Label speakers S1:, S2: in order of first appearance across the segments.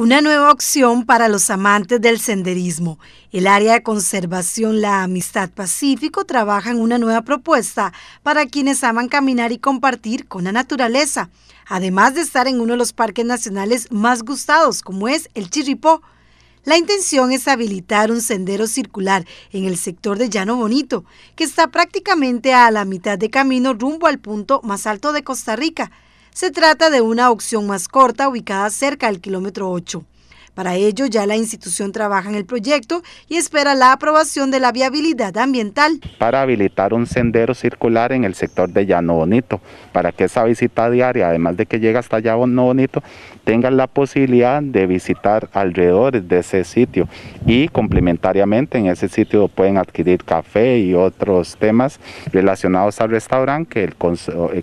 S1: Una nueva opción para los amantes del senderismo. El área de conservación La Amistad Pacífico trabaja en una nueva propuesta para quienes aman caminar y compartir con la naturaleza, además de estar en uno de los parques nacionales más gustados, como es el Chirripó. La intención es habilitar un sendero circular en el sector de Llano Bonito, que está prácticamente a la mitad de camino rumbo al punto más alto de Costa Rica, se trata de una opción más corta ubicada cerca del kilómetro 8. Para ello, ya la institución trabaja en el proyecto y espera la aprobación de la viabilidad ambiental.
S2: Para habilitar un sendero circular en el sector de Llano Bonito, para que esa visita diaria, además de que llega hasta Llano Bonito, tenga la posibilidad de visitar alrededor de ese sitio y complementariamente en ese sitio pueden adquirir café y otros temas relacionados al restaurante que el,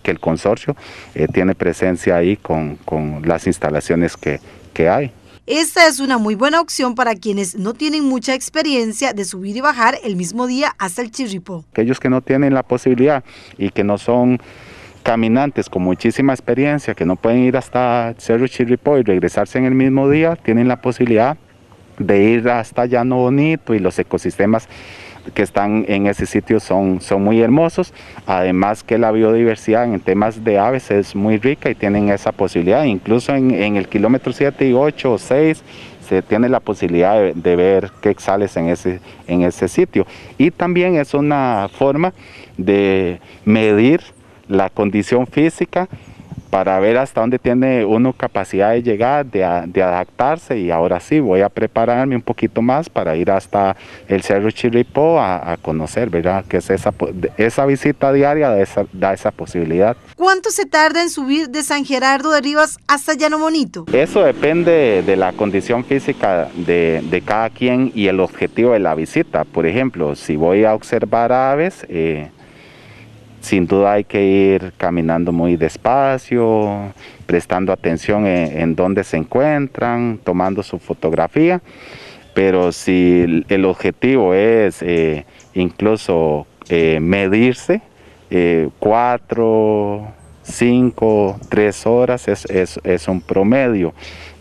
S2: eh, consorcio, eh, tiene presencia ahí con, las instalaciones que hay.
S1: Esta es una muy buena opción para quienes no tienen mucha experiencia de subir y bajar el mismo día hasta el Chirripó.
S2: Aquellos que no tienen la posibilidad y que no son caminantes con muchísima experiencia, que no pueden ir hasta Cerro Chirripó y regresarse en el mismo día, tienen la posibilidad de ir hasta Llano Bonito y los ecosistemas que están en ese sitio son, son muy hermosos, además que la biodiversidad en temas de aves es muy rica y tienen esa posibilidad, incluso en, el kilómetro 7 y 8 o 6 se tiene la posibilidad de, ver qué en ese, en ese sitio. Y también es una forma de medir la condición física para ver hasta dónde tiene uno capacidad de llegar, de, adaptarse y ahora sí voy a prepararme un poquito más para ir hasta el Cerro Chirripó a, conocer, ¿verdad? Que es esa, esa visita diaria da esa, posibilidad.
S1: ¿Cuánto se tarda en subir de San Gerardo de Rivas hasta Llano Bonito?
S2: Eso depende de la condición física de, cada quien y el objetivo de la visita. Por ejemplo, si voy a observar aves, eh, sin duda hay que ir caminando muy despacio, prestando atención en, dónde se encuentran, tomando su fotografía, pero si el objetivo es eh, incluso eh, medirse, eh, cuatro, cinco, tres horas es, un promedio.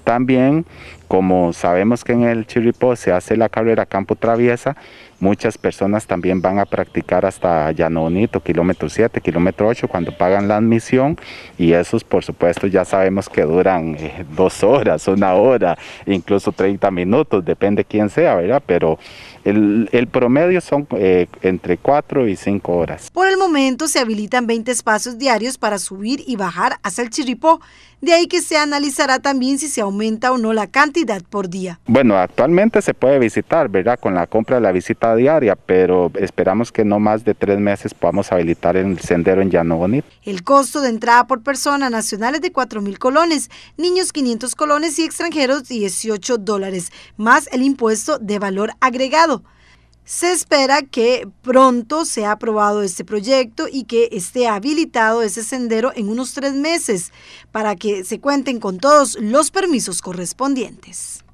S2: También, como sabemos que en el Chiripó se hace la carrera campo traviesa, Muchas personas también van a practicar hasta Llanonito, kilómetro 7, kilómetro 8, cuando pagan la admisión y esos por supuesto ya sabemos que duran eh, dos horas, una hora, incluso 30 minutos, depende quién sea, ¿verdad? Pero el, promedio son eh, entre 4 y 5 horas.
S1: Por el momento se habilitan 20 espacios diarios para subir y bajar hasta el chiripó de ahí que se analizará también si se aumenta o no la cantidad por día.
S2: Bueno, actualmente se puede visitar, ¿verdad? Con la compra de la visita diaria, pero esperamos que no más de tres meses podamos habilitar el sendero en Llano
S1: El costo de entrada por persona nacional es de 4.000 colones, niños 500 colones y extranjeros 18 dólares, más el impuesto de valor agregado. Se espera que pronto sea aprobado este proyecto y que esté habilitado ese sendero en unos tres meses para que se cuenten con todos los permisos correspondientes.